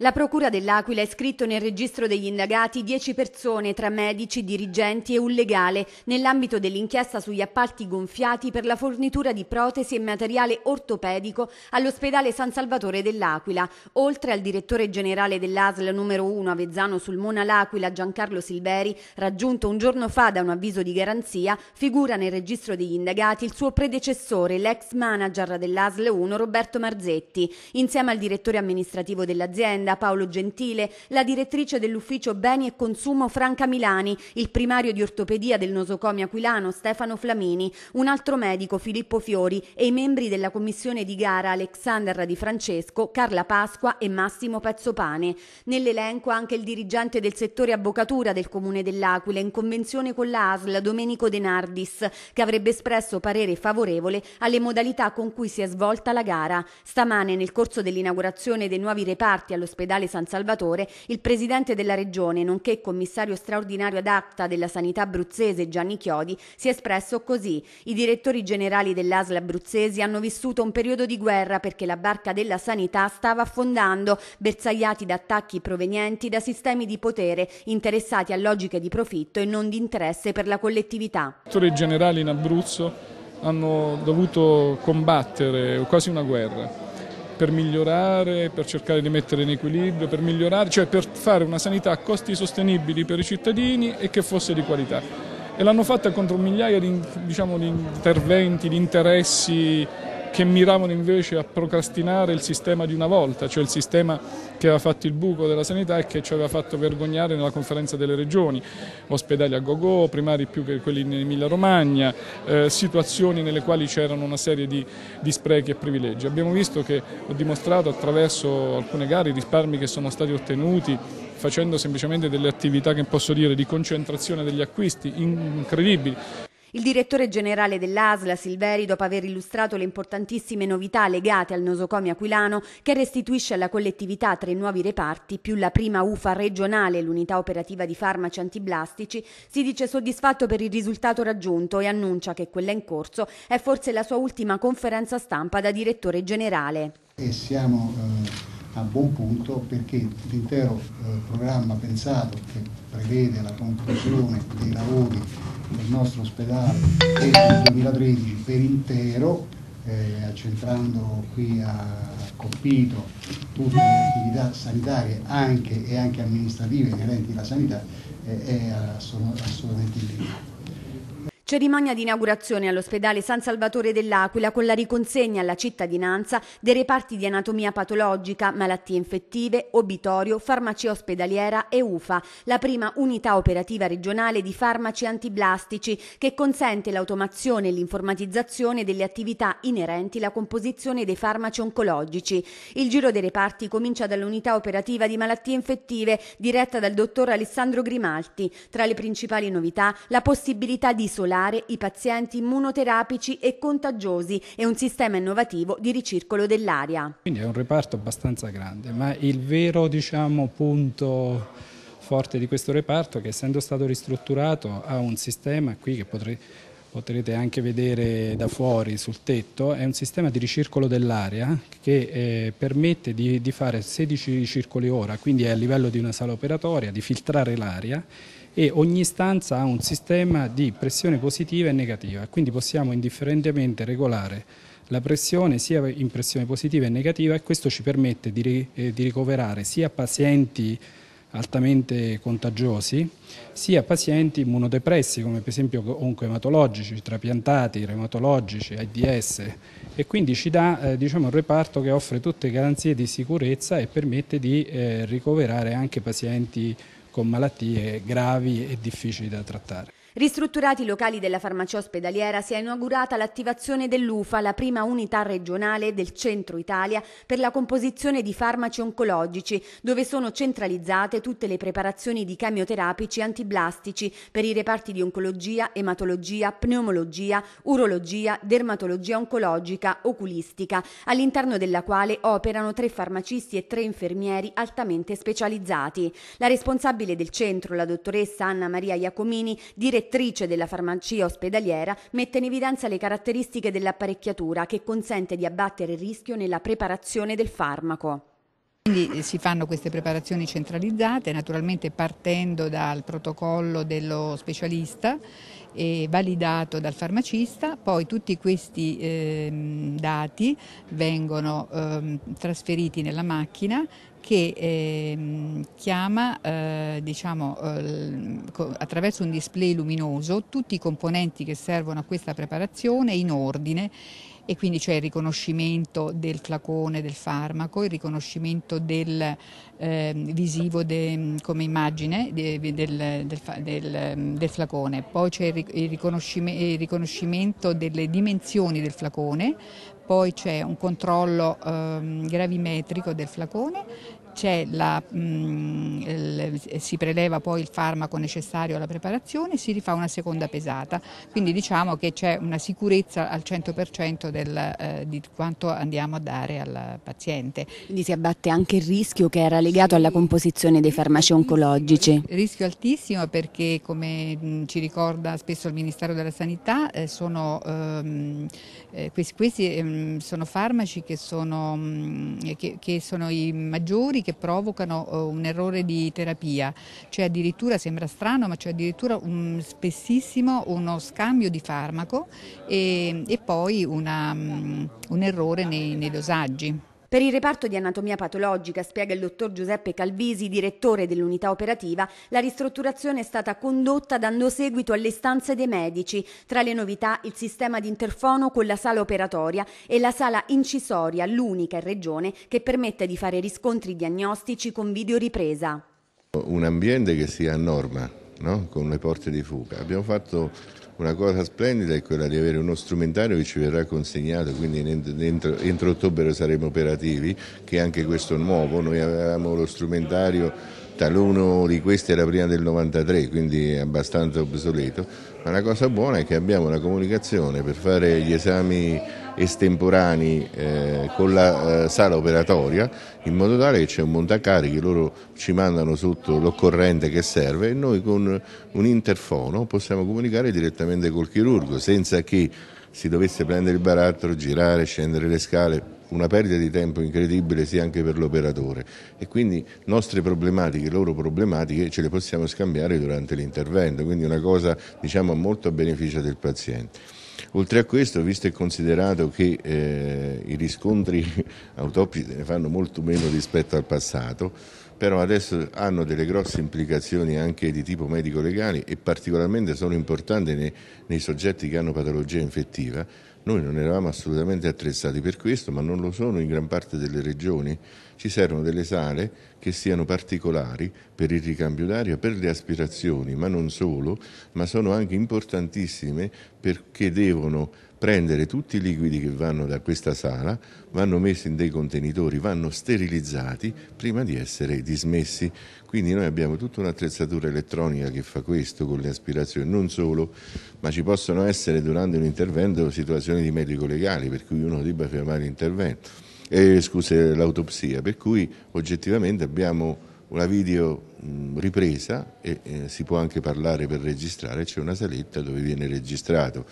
La Procura dell'Aquila ha iscritto nel registro degli indagati 10 persone tra medici, dirigenti e un legale nell'ambito dell'inchiesta sugli appalti gonfiati per la fornitura di protesi e materiale ortopedico all'ospedale San Salvatore dell'Aquila, oltre al direttore generale dell'ASL numero 1 Avezzano sul Mona L'Aquila Giancarlo Silveri, raggiunto un giorno fa da un avviso di garanzia, figura nel registro degli indagati il suo predecessore, l'ex manager dell'ASL 1 Roberto Marzetti, insieme al direttore amministrativo dell'azienda azienda Paolo Gentile, la direttrice dell'ufficio Beni e Consumo Franca Milani, il primario di ortopedia del nosocomio aquilano Stefano Flamini, un altro medico Filippo Fiori e i membri della commissione di gara Alexander Di Francesco, Carla Pasqua e Massimo Pezzopane. Nell'elenco anche il dirigente del settore avvocatura del comune dell'Aquila in convenzione con la ASL Domenico Denardis, che avrebbe espresso parere favorevole alle modalità con cui si è svolta la gara. Stamane nel corso dell'inaugurazione dei nuovi reparti all'ospedale dell'ospedale San Salvatore, il presidente della regione, nonché commissario straordinario ad acta della sanità abruzzese Gianni Chiodi, si è espresso così. I direttori generali dell'ASL abruzzesi hanno vissuto un periodo di guerra perché la barca della sanità stava affondando, bersagliati da attacchi provenienti da sistemi di potere interessati a logiche di profitto e non di interesse per la collettività. I direttori generali in Abruzzo hanno dovuto combattere quasi una guerra per migliorare, per cercare di mettere in equilibrio, per migliorare, cioè per fare una sanità a costi sostenibili per i cittadini e che fosse di qualità. E l'hanno fatta contro migliaia di, diciamo, di interventi, di interessi che miravano invece a procrastinare il sistema di una volta, cioè il sistema che aveva fatto il buco della sanità e che ci aveva fatto vergognare nella conferenza delle regioni, ospedali a gogo, primari più che quelli in Emilia Romagna, eh, situazioni nelle quali c'erano una serie di, di, sprechi e privilegi. Abbiamo visto che ho dimostrato attraverso alcune gare i risparmi che sono stati ottenuti facendo semplicemente delle attività che posso dire di concentrazione degli acquisti incredibili, il direttore generale dell'ASLA, Silveri, dopo aver illustrato le importantissime novità legate al nosocomio aquilano che restituisce alla collettività tre nuovi reparti, più la prima UFA regionale, l'unità operativa di farmaci antiblastici, si dice soddisfatto per il risultato raggiunto e annuncia che quella in corso è forse la sua ultima conferenza stampa da direttore generale. E siamo eh a buon punto perché l'intero eh, programma pensato che prevede la conclusione dei lavori del nostro ospedale entro il 2013 per intero, eh, accentrando qui a Coppito tutte le attività sanitarie anche, e anche amministrative inerenti alla sanità, eh, è eh, assolutamente impegnato. Cerimonia di inaugurazione all'ospedale San Salvatore dell'Aquila con la riconsegna alla cittadinanza dei reparti di anatomia patologica, malattie infettive, obitorio, farmacia ospedaliera e UFA, la prima unità operativa regionale di farmaci antiblastici che consente l'automazione e l'informatizzazione delle attività inerenti alla composizione dei farmaci oncologici. Il giro dei reparti comincia dall'unità operativa di malattie infettive diretta dal dottor Alessandro Grimalti. Tra le principali novità la possibilità di isolare tutelare i pazienti immunoterapici e contagiosi e un sistema innovativo di ricircolo dell'aria. Quindi è un reparto abbastanza grande, ma il vero diciamo, punto forte di questo reparto che essendo stato ristrutturato ha un sistema qui che potrei, potrete anche vedere da fuori sul tetto, è un sistema di ricircolo dell'aria che eh, permette di, di, fare 16 circoli ora, quindi è a livello di una sala operatoria, di filtrare l'aria e ogni stanza ha un sistema di pressione positiva e negativa, quindi possiamo indifferentemente regolare la pressione sia in pressione positiva e negativa e questo ci permette di, eh, di ricoverare sia pazienti altamente contagiosi, sia pazienti immunodepressi come per esempio oncoematologici, trapiantati, reumatologici, AIDS e quindi ci dà eh, diciamo, un reparto che offre tutte garanzie di sicurezza e permette di eh, ricoverare anche pazienti con malattie gravi e difficili da trattare. Ristrutturati i locali della farmacia ospedaliera si è inaugurata l'attivazione dell'UFA, la prima unità regionale del centro Italia per la composizione di farmaci oncologici, dove sono centralizzate tutte le preparazioni di chemioterapici antiblastici per i reparti di oncologia, ematologia, pneumologia, urologia, dermatologia oncologica, oculistica, all'interno della quale operano tre farmacisti e tre infermieri altamente specializzati. La responsabile del centro, la dottoressa Anna Maria Iacomini, diretta direttrice della farmacia ospedaliera, mette in evidenza le caratteristiche dell'apparecchiatura che consente di abbattere il rischio nella preparazione del farmaco. Quindi eh, si fanno queste preparazioni centralizzate, naturalmente partendo dal protocollo dello specialista e validato dal farmacista, poi tutti questi eh, dati vengono eh, trasferiti nella macchina che eh, chiama eh, diciamo, eh, attraverso un display luminoso tutti i componenti che servono a questa preparazione in ordine e quindi c'è il riconoscimento del flacone del farmaco, il riconoscimento del eh, visivo de, come immagine de, del, del, del, del, flacone, poi c'è il, il, il riconoscimento delle dimensioni del flacone, poi c'è un controllo eh, gravimetrico del flacone la, mh, mm, il, si preleva poi il farmaco necessario alla preparazione e si rifà una seconda pesata. Quindi diciamo che c'è una sicurezza al 100% del, eh, di quanto andiamo a dare al paziente. Quindi si abbatte anche il rischio che era legato alla composizione dei farmaci oncologici. Rischio altissimo perché come mm, ci ricorda spesso il Ministero della Sanità eh, sono, ehm, eh, questi, questi ehm, sono farmaci che sono, mm, che, che sono i maggiori che provocano eh, un errore di terapia. C'è cioè, addirittura, sembra strano, ma c'è addirittura un, spessissimo uno scambio di farmaco e, e poi una, um, un errore nei, nei dosaggi. Per il reparto di anatomia patologica, spiega il dottor Giuseppe Calvisi, direttore dell'unità operativa, la ristrutturazione è stata condotta dando seguito alle stanze dei medici. Tra le novità il sistema di interfono con la sala operatoria e la sala incisoria, l'unica in regione che permette di fare riscontri diagnostici con videoripresa. Un ambiente che sia a norma, no? con le porte di fuga. Abbiamo fatto una cosa splendida è quella di avere uno strumentario che ci verrà consegnato, quindi entro, entro ottobre saremo operativi, che anche questo nuovo, noi avevamo lo strumentario, taluno di questi era prima del 93, quindi è abbastanza obsoleto, ma la cosa buona è che abbiamo una comunicazione per fare gli esami estemporanei eh, con la eh, sala operatoria in modo tale che c'è un montacarichi, loro ci mandano sotto l'occorrente che serve e noi con un interfono possiamo comunicare direttamente direttamente col chirurgo, senza che si dovesse prendere il barattolo, girare, scendere le scale, una perdita di tempo incredibile sia anche per l'operatore e quindi nostre problematiche, loro problematiche ce le possiamo scambiare durante l'intervento, quindi una cosa diciamo molto a beneficio del paziente. Oltre a questo, visto e considerato che eh, i riscontri autoptici ne fanno molto meno rispetto al passato, però adesso hanno delle grosse implicazioni anche di tipo medico-legali e particolarmente sono importanti nei, nei, soggetti che hanno patologia infettiva. Noi non eravamo assolutamente attrezzati per questo, ma non lo sono in gran parte delle regioni ci servono delle sale che siano particolari per il ricambio d'aria, per le aspirazioni, ma non solo, ma sono anche importantissime perché devono prendere tutti i liquidi che vanno da questa sala, vanno messi in dei contenitori, vanno sterilizzati prima di essere dismessi. Quindi noi abbiamo tutta un'attrezzatura elettronica che fa questo con le aspirazioni, non solo, ma ci possono essere durante un intervento situazioni di medico legali per cui uno debba fermare l'intervento eh, scuse, l'autopsia, per cui oggettivamente abbiamo una video mm, ripresa e eh, si può anche parlare per registrare, c'è una saletta dove viene registrato.